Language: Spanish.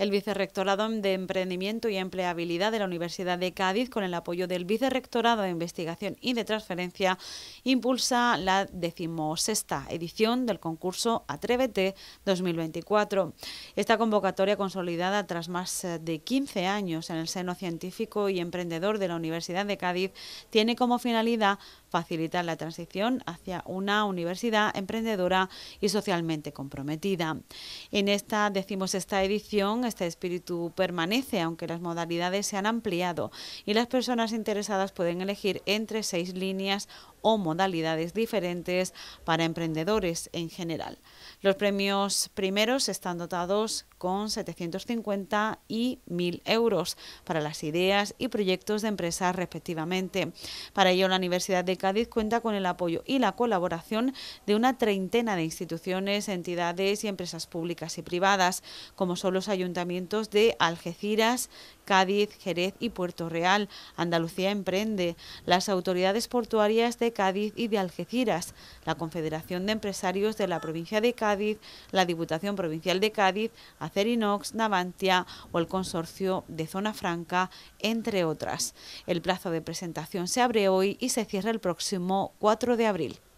El Vicerrectorado de Emprendimiento y Empleabilidad de la Universidad de Cádiz, con el apoyo del Vicerrectorado de Investigación y de Transferencia, impulsa la decimosexta edición del concurso Atrévete 2024. Esta convocatoria consolidada tras más de 15 años en el seno científico y emprendedor de la Universidad de Cádiz tiene como finalidad facilitar la transición hacia una universidad emprendedora y socialmente comprometida. En esta decimosexta edición este espíritu permanece, aunque las modalidades se han ampliado y las personas interesadas pueden elegir entre seis líneas o modalidades diferentes para emprendedores en general. Los premios primeros están dotados con 750 y 1.000 euros para las ideas y proyectos de empresas respectivamente. Para ello, la Universidad de Cádiz cuenta con el apoyo y la colaboración de una treintena de instituciones, entidades y empresas públicas y privadas, como son los ayuntamientos ayuntamientos de Algeciras, Cádiz, Jerez y Puerto Real. Andalucía emprende, las autoridades portuarias de Cádiz y de Algeciras, la Confederación de Empresarios de la provincia de Cádiz, la Diputación Provincial de Cádiz, Acerinox, Navantia o el Consorcio de Zona Franca, entre otras. El plazo de presentación se abre hoy y se cierra el próximo 4 de abril.